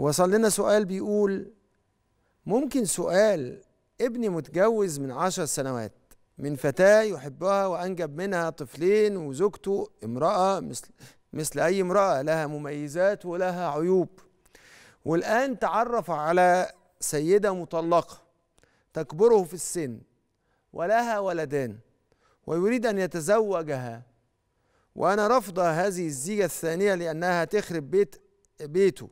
وصل لنا سؤال بيقول ممكن سؤال ابني متجوز من عشر سنوات من فتاة يحبها وأنجب منها طفلين وزوجته امرأة مثل, مثل أي امرأة لها مميزات ولها عيوب والآن تعرف على سيدة مطلقة تكبره في السن ولها ولدان ويريد أن يتزوجها وأنا رافضة هذه الزيجة الثانية لأنها تخرب بيت بيته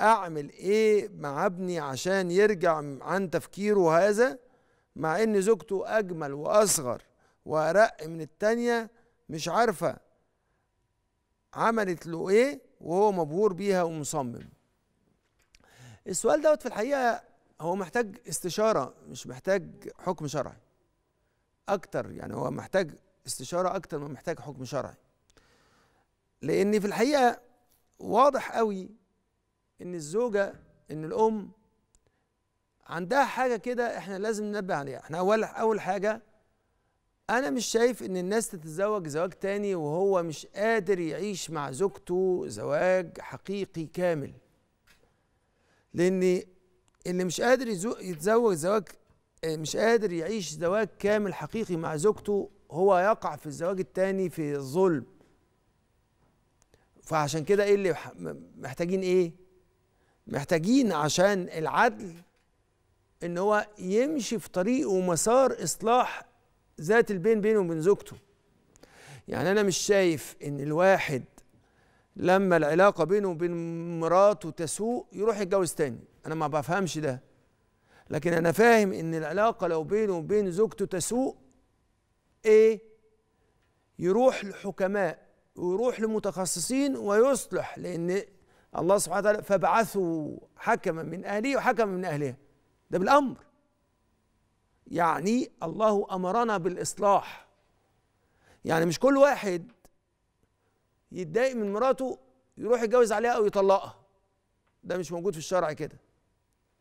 اعمل ايه مع ابني عشان يرجع عن تفكيره هذا مع ان زوجته اجمل واصغر وارق من التانية مش عارفة عملت له ايه وهو مبهور بيها ومصمم السؤال دوت في الحقيقة هو محتاج استشارة مش محتاج حكم شرعي اكتر يعني هو محتاج استشارة اكتر ما محتاج حكم شرعي لان في الحقيقة واضح قوي ان الزوجه ان الام عندها حاجه كده احنا لازم ننبه عليها احنا اول اول حاجه انا مش شايف ان الناس تتزوج زواج تاني وهو مش قادر يعيش مع زوجته زواج حقيقي كامل لان اللي مش قادر يتزوج زواج آه، مش قادر يعيش زواج كامل حقيقي مع زوجته هو يقع في الزواج التاني في الظلم فعشان كده ايه اللي محتاجين ايه محتاجين عشان العدل ان هو يمشي في طريق ومسار اصلاح ذات البين بينه وبين زوجته يعني انا مش شايف ان الواحد لما العلاقه بينه وبين مراته تسوء يروح يتجوز تاني انا ما بفهمش ده لكن انا فاهم ان العلاقه لو بينه وبين زوجته تسوء ايه يروح لحكماء ويروح لمتخصصين ويصلح لان الله سبحانه وتعالى فبعثوا حكما من أهله وحكما من أهلها ده بالأمر يعني الله أمرنا بالإصلاح يعني مش كل واحد يتضايق من مراته يروح يتجوز عليها أو يطلقها ده مش موجود في الشرع كده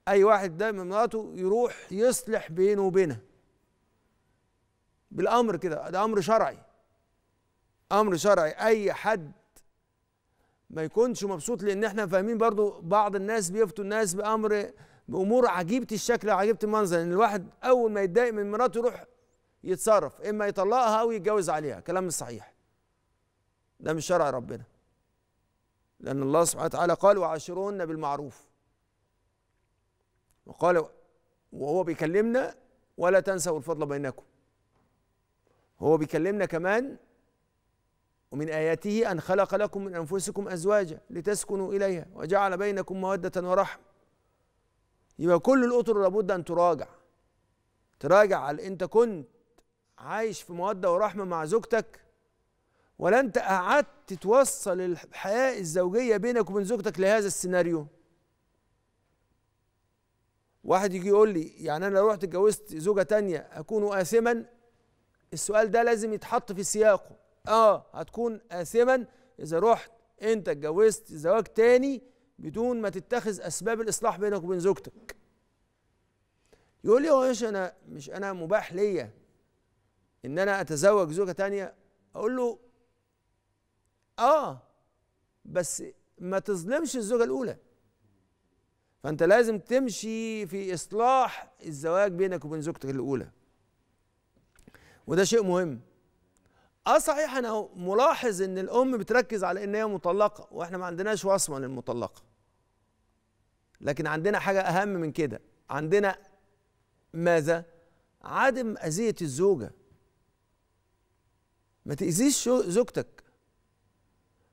أي واحد يتضايق من مراته يروح يصلح بينه وبينها بالأمر كده ده أمر شرعي أمر شرعي أي حد ما يكونش مبسوط لان احنا فاهمين برضو بعض الناس بيفتوا الناس بامر بامور عجيبه الشكل عجيبه المنظر ان الواحد اول ما يتضايق من مراته يروح يتصرف اما يطلقها او يتجوز عليها كلام مش صحيح ده مش شرع ربنا لان الله سبحانه وتعالى قال وعاشرون بالمعروف وقال وهو بيكلمنا ولا تنسوا الفضل بينكم هو بيكلمنا كمان ومن آياته أن خلق لكم من أنفسكم أزواجا لتسكنوا إليها وجعل بينكم مودة ورحمة يبقى كل الأطر لابد أن تراجع تراجع على أنت كنت عايش في مودة ورحمة مع زوجتك ولا أنت قعدت توصل الحياة الزوجية بينك وبين زوجتك لهذا السيناريو واحد يجي يقول لي يعني أنا لو رحت اتجوزت زوجة تانية أكون آثما السؤال ده لازم يتحط في سياقه اه هتكون آثما إذا رحت أنت اتجوزت زواج تاني بدون ما تتخذ أسباب الإصلاح بينك وبين زوجتك يقول لي هو ايش انا مش انا مباح ليا ان انا اتزوج زوجه تانية اقول له اه بس ما تظلمش الزوجه الاولى فانت لازم تمشي في اصلاح الزواج بينك وبين زوجتك الاولى وده شيء مهم اه صحيح انا ملاحظ ان الام بتركز على ان هي مطلقه واحنا ما عندناش وصمه للمطلقه لكن عندنا حاجه اهم من كده عندنا ماذا عدم اذيه الزوجه ما تاذيش زوجتك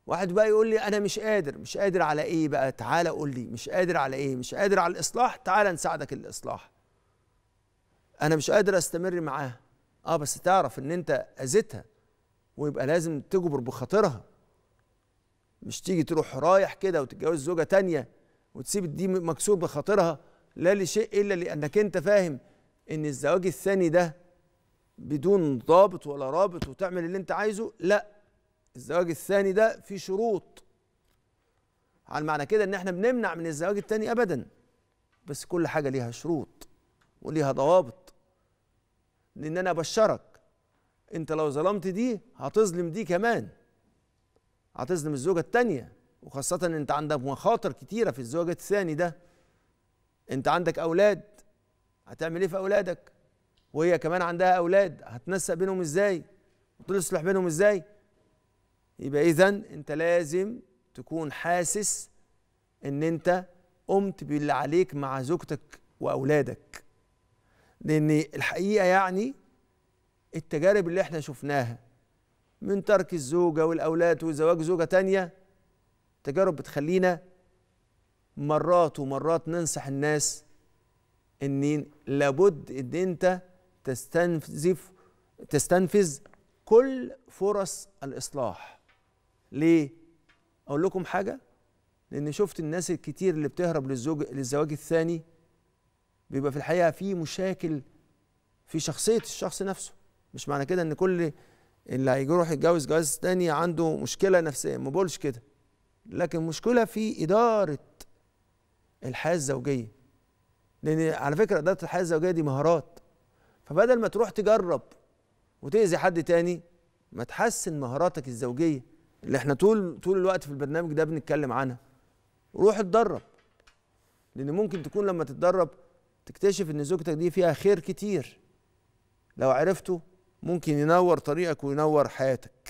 واحد بقى يقول لي انا مش قادر مش قادر على ايه بقى تعالى قول لي مش قادر على ايه مش قادر على الاصلاح تعالى نساعدك الاصلاح انا مش قادر استمر معاها اه بس تعرف ان انت اذيتها ويبقى لازم تجبر بخاطرها مش تيجي تروح رايح كده وتتجوز زوجة تانية وتسيب دي مكسور بخاطرها لا لشيء إلا لأنك أنت فاهم إن الزواج الثاني ده بدون ضابط ولا رابط وتعمل اللي أنت عايزه لا الزواج الثاني ده فيه شروط على معنى كده إن إحنا بنمنع من الزواج الثاني أبدا بس كل حاجة ليها شروط وليها ضوابط لأن أنا أبشرك انت لو ظلمت دي هتظلم دي كمان هتظلم الزوجة التانية وخاصة انت عندك مخاطر كتيرة في الزوج الثاني ده انت عندك اولاد هتعمل ايه في اولادك وهي كمان عندها اولاد هتنسق بينهم ازاي وتصلح بينهم ازاي يبقى اذا انت لازم تكون حاسس ان انت قمت باللي عليك مع زوجتك واولادك لان الحقيقه يعني التجارب اللي احنا شفناها من ترك الزوجة والأولاد وزواج زوجة تانية تجارب بتخلينا مرات ومرات ننصح الناس ان لابد ان انت تستنزف تستنفذ كل فرص الإصلاح ليه؟ أقول لكم حاجة لأن شفت الناس الكتير اللي بتهرب للزوج للزواج الثاني بيبقى في الحقيقة في مشاكل في شخصية الشخص نفسه مش معنى كده ان كل اللي هيروح يتجوز جواز تاني عنده مشكلة نفسية ما بقولش كده لكن مشكلة في إدارة الحياة الزوجية لأن على فكرة إدارة الحياة الزوجية دي مهارات فبدل ما تروح تجرب وتأذي حد تاني ما تحسن مهاراتك الزوجية اللي احنا طول طول الوقت في البرنامج ده بنتكلم عنها روح اتدرب لأن ممكن تكون لما تتدرب تكتشف إن زوجتك دي فيها خير كتير لو عرفته ممكن ينور طريقك وينور حياتك